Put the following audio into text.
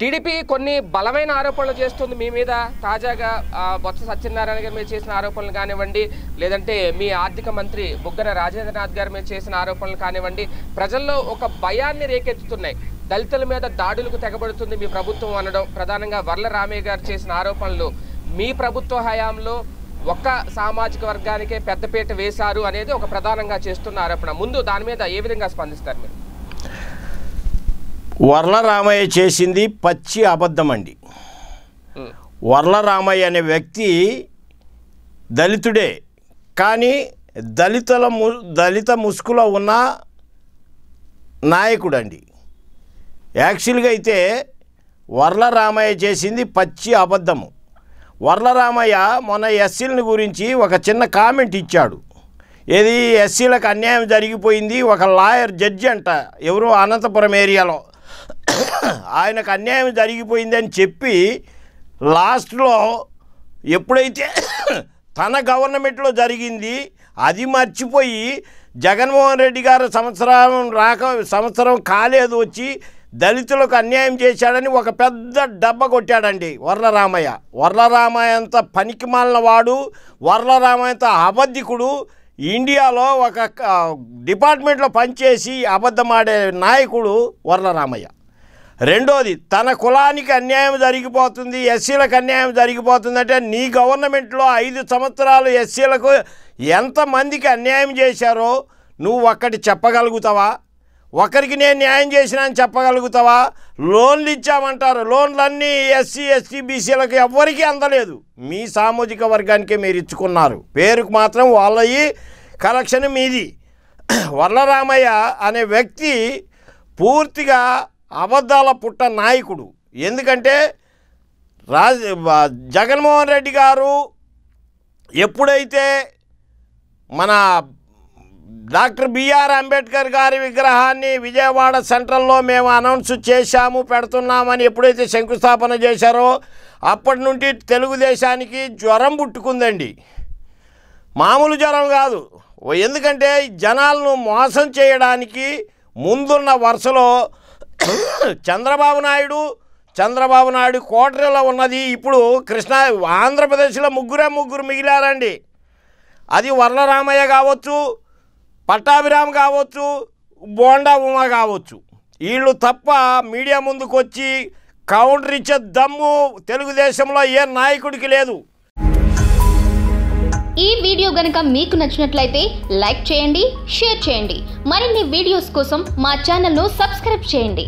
TDP కొన్ని బలమైన ఆరోపణలు చేస్తుంది మీ మీద తాజాగా బొత్స సత్యనారాయణ గారి మీద చేసిన ఆరోపణలు కానివ్వండి లేదంటే మీ ఆర్థిక మంత్రి బుగ్గన రాజేంద్రనాథ్ గారి మీద చేసిన ఆరోపణలు కానివ్వండి ప్రజల్లో ఒక భయాన్ని రేకెత్తుతున్నాయి దళితుల మీద దాడులకు తెగబడుతుంది మీ ప్రభుత్వం అనడం ప్రధానంగా వర్ల రామయ్య గారు చేసిన ఆరోపణలు మీ ప్రభుత్వ హయాంలో ఒక్క సామాజిక వర్గానికే పెద్దపీట వేశారు అనేది ఒక ప్రధానంగా చేస్తున్న ఆరోపణ ముందు దాని మీద ఏ విధంగా స్పందిస్తారు మీరు రామయ్య చేసింది పచ్చి అబద్ధం అండి రామయ్య అనే వ్యక్తి దళితుడే కానీ దళితుల ము దళిత ముసుగులో ఉన్న నాయకుడు అండి యాక్చువల్గా అయితే రామయ్య చేసింది పచ్చి అబద్ధము వర్లరామయ్య మొన్న ఎస్సీలని గురించి ఒక చిన్న కామెంట్ ఇచ్చాడు ఏది ఎస్సీలకు అన్యాయం జరిగిపోయింది ఒక లాయర్ జడ్జి అంట ఎవరు అనంతపురం ఏరియాలో ఆయనకు అన్యాయం జరిగిపోయిందని చెప్పి లాస్ట్లో ఎప్పుడైతే తన గవర్నమెంట్లో జరిగింది అది మర్చిపోయి జగన్మోహన్ రెడ్డి గారు సంవత్సరం రాక సంవత్సరం కాలేదు వచ్చి దళితులకు అన్యాయం చేశాడని ఒక పెద్ద డబ్బ కొట్టాడండి వర్లరామయ్య వర్లరామయ్య అంత పనికి మాలిన వాడు వర్లరామయ్యంత అబద్ధికుడు ఇండియాలో ఒక డిపార్ట్మెంట్లో పనిచేసి అబద్ధమాడే నాయకుడు వరలరామయ్య రెండోది తన కులానికి అన్యాయం జరిగిపోతుంది ఎస్సీలకు అన్యాయం జరిగిపోతుందంటే నీ గవర్నమెంట్లో ఐదు సంవత్సరాలు ఎస్సీలకు ఎంతమందికి అన్యాయం చేశారో నువ్వు ఒక్కటి చెప్పగలుగుతావా ఒకరికి నేను న్యాయం చేసిన అని చెప్పగలుగుతావా లోన్లు ఇచ్చామంటారు లోన్లన్నీ ఎస్సీ ఎస్టీ బీసీలకు ఎవ్వరికీ అందలేదు మీ సామాజిక వర్గానికే మీరు ఇచ్చుకున్నారు పేరుకు మాత్రం వాళ్ళయి కలెక్షన్ మీది వరలరామయ్య అనే వ్యక్తి పూర్తిగా అబద్ధాల పుట్ట నాయకుడు ఎందుకంటే రాజ జగన్మోహన్ రెడ్డి గారు ఎప్పుడైతే మన డాక్టర్ బిఆర్ అంబేద్కర్ గారి విగ్రహాన్ని విజయవాడ సెంట్రల్లో మేము అనౌన్స్ చేశాము పెడుతున్నామని ఎప్పుడైతే శంకుస్థాపన చేశారో అప్పటి నుండి తెలుగుదేశానికి జ్వరం పుట్టుకుందండి మామూలు జ్వరం కాదు ఎందుకంటే జనాలను మోసం చేయడానికి ముందున్న వరుసలో చంద్రబాబు నాయుడు చంద్రబాబు నాయుడు కోటరిలో ఉన్నది ఇప్పుడు కృష్ణా ఆంధ్రప్రదేశ్లో ముగ్గురే ముగ్గురు మిగిలారండి అది వరలరామయ్య కావచ్చు పట్టాభిరామ్ కావచ్చు బోండా ఉమా కావచ్చు వీళ్ళు తప్ప మీడియా ముందుకు వచ్చి కౌంటర్ ఇచ్చే దమ్ము తెలుగుదేశంలో ఏ నాయకుడికి లేదు ఈ వీడియో గనక మీకు నచ్చినట్లయితే లైక్ చేయండి షేర్ చేయండి మరిన్ని వీడియోస్ కోసం మా ఛానల్ను సబ్స్క్రైబ్ చేయండి